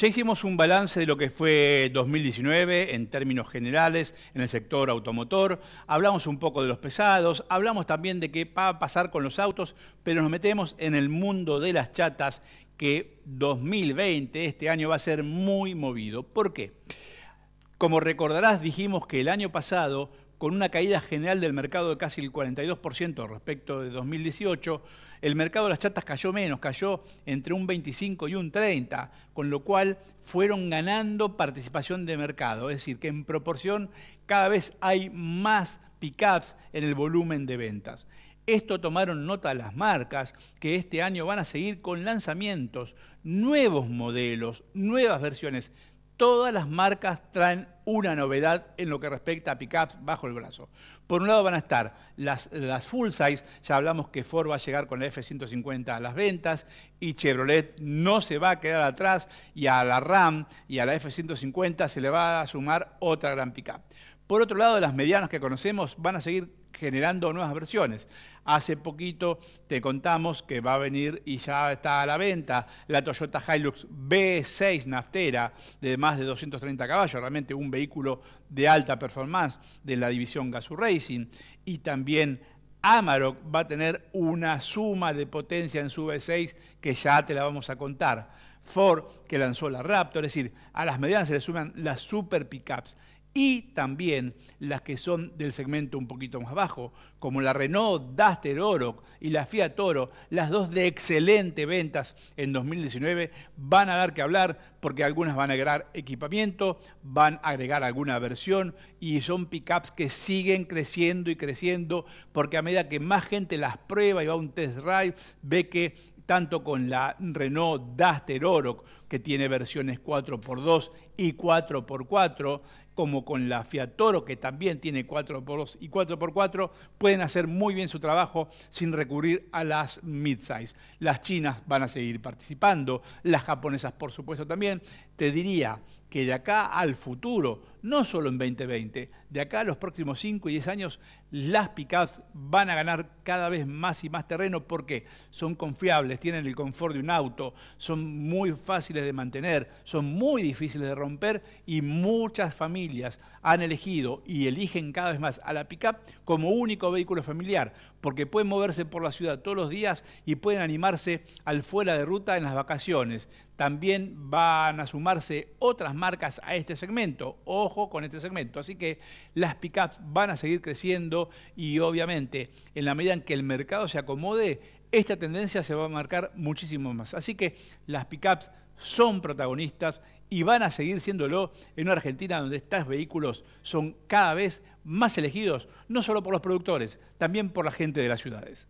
Ya hicimos un balance de lo que fue 2019 en términos generales en el sector automotor, hablamos un poco de los pesados, hablamos también de qué va a pasar con los autos, pero nos metemos en el mundo de las chatas que 2020, este año, va a ser muy movido. ¿Por qué? Como recordarás, dijimos que el año pasado con una caída general del mercado de casi el 42% respecto de 2018, el mercado de las chatas cayó menos, cayó entre un 25 y un 30, con lo cual fueron ganando participación de mercado, es decir, que en proporción cada vez hay más pickups en el volumen de ventas. Esto tomaron nota las marcas que este año van a seguir con lanzamientos, nuevos modelos, nuevas versiones. Todas las marcas traen una novedad en lo que respecta a pickups bajo el brazo. Por un lado van a estar las, las full size, ya hablamos que Ford va a llegar con la F-150 a las ventas y Chevrolet no se va a quedar atrás y a la Ram y a la F-150 se le va a sumar otra gran pickup. Por otro lado, las medianas que conocemos van a seguir generando nuevas versiones. Hace poquito te contamos que va a venir y ya está a la venta la Toyota Hilux B6 naftera de más de 230 caballos, realmente un vehículo de alta performance de la división Gazoo Racing y también Amarok va a tener una suma de potencia en su V6 que ya te la vamos a contar. Ford que lanzó la Raptor, es decir, a las medianas se le suman las super pickups y también las que son del segmento un poquito más bajo, como la Renault Duster Oro y la Fiat Toro, las dos de excelente ventas en 2019, van a dar que hablar porque algunas van a agregar equipamiento, van a agregar alguna versión y son pickups que siguen creciendo y creciendo porque a medida que más gente las prueba y va a un test drive, ve que tanto con la Renault Duster Oro, que tiene versiones 4x2 y 4x4, como con la Fiat Toro, que también tiene 4x2 y 4x4, pueden hacer muy bien su trabajo sin recurrir a las midsize. Las chinas van a seguir participando, las japonesas por supuesto también. Te diría que de acá al futuro, no solo en 2020, de acá a los próximos 5 y 10 años, las pickups van a ganar cada vez más y más terreno porque son confiables, tienen el confort de un auto, son muy fáciles de mantener, son muy difíciles de romper y muchas familias han elegido y eligen cada vez más a la pickup como único vehículo familiar porque pueden moverse por la ciudad todos los días y pueden animarse al fuera de ruta en las vacaciones. También van a sumarse otras marcas a este segmento. Ojo con este segmento. Así que las pickups van a seguir creciendo y obviamente en la medida en que el mercado se acomode, esta tendencia se va a marcar muchísimo más. Así que las pickups son protagonistas y van a seguir siéndolo en una Argentina donde estos vehículos son cada vez más elegidos, no solo por los productores, también por la gente de las ciudades.